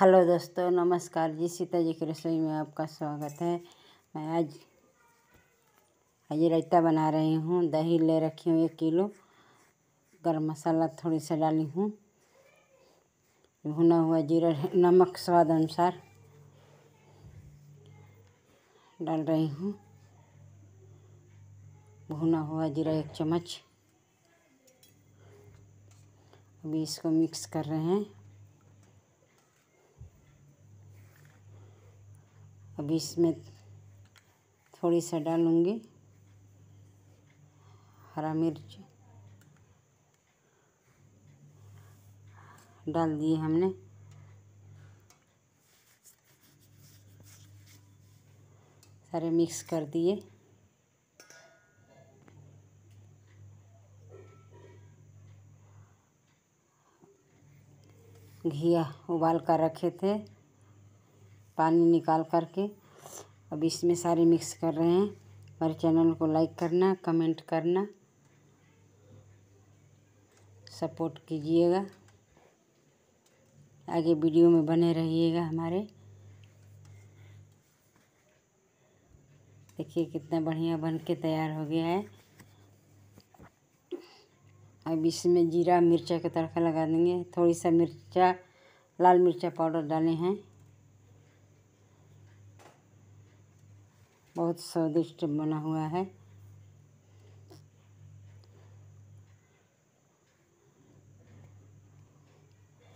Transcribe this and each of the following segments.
hello दोस्तों नमस्कार जी सीता जी की रसोई में आपका स्वागत है मैं आज आज रायता बना रही हूँ दही ले रखी हूँ एक किलो गरम मसाला थोड़ी सा डाली हूँ भुना हुआ जीरा नमक स्वाद अनुसार डाल रही हूँ भुना हुआ जीरा एक चम्मच अभी इसको मिक्स कर रहे हैं अब इसमें थोड़ी सा डालूँगी हरा मिर्च डाल दिए हमने सारे मिक्स कर दिए घिया उबाल कर रखे थे पानी निकाल करके अब इसमें सारे मिक्स कर रहे हैं हमारे चैनल को लाइक करना कमेंट करना सपोर्ट कीजिएगा आगे वीडियो में बने रहिएगा हमारे देखिए कितना बढ़िया बन के तैयार हो गया है अब इसमें जीरा मिर्चा का तड़का लगा देंगे थोड़ी सा मिर्चा लाल मिर्चा पाउडर डाले हैं बहुत स्वादिष्ट बना हुआ है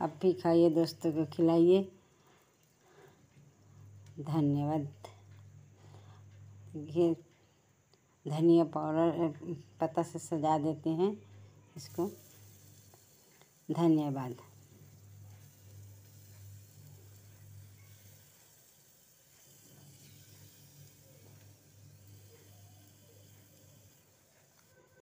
आप भी खाइए दोस्तों को खिलाइए धन्यवाद ये धनिया पाउडर पत्ता से सजा देते हैं इसको धन्यवाद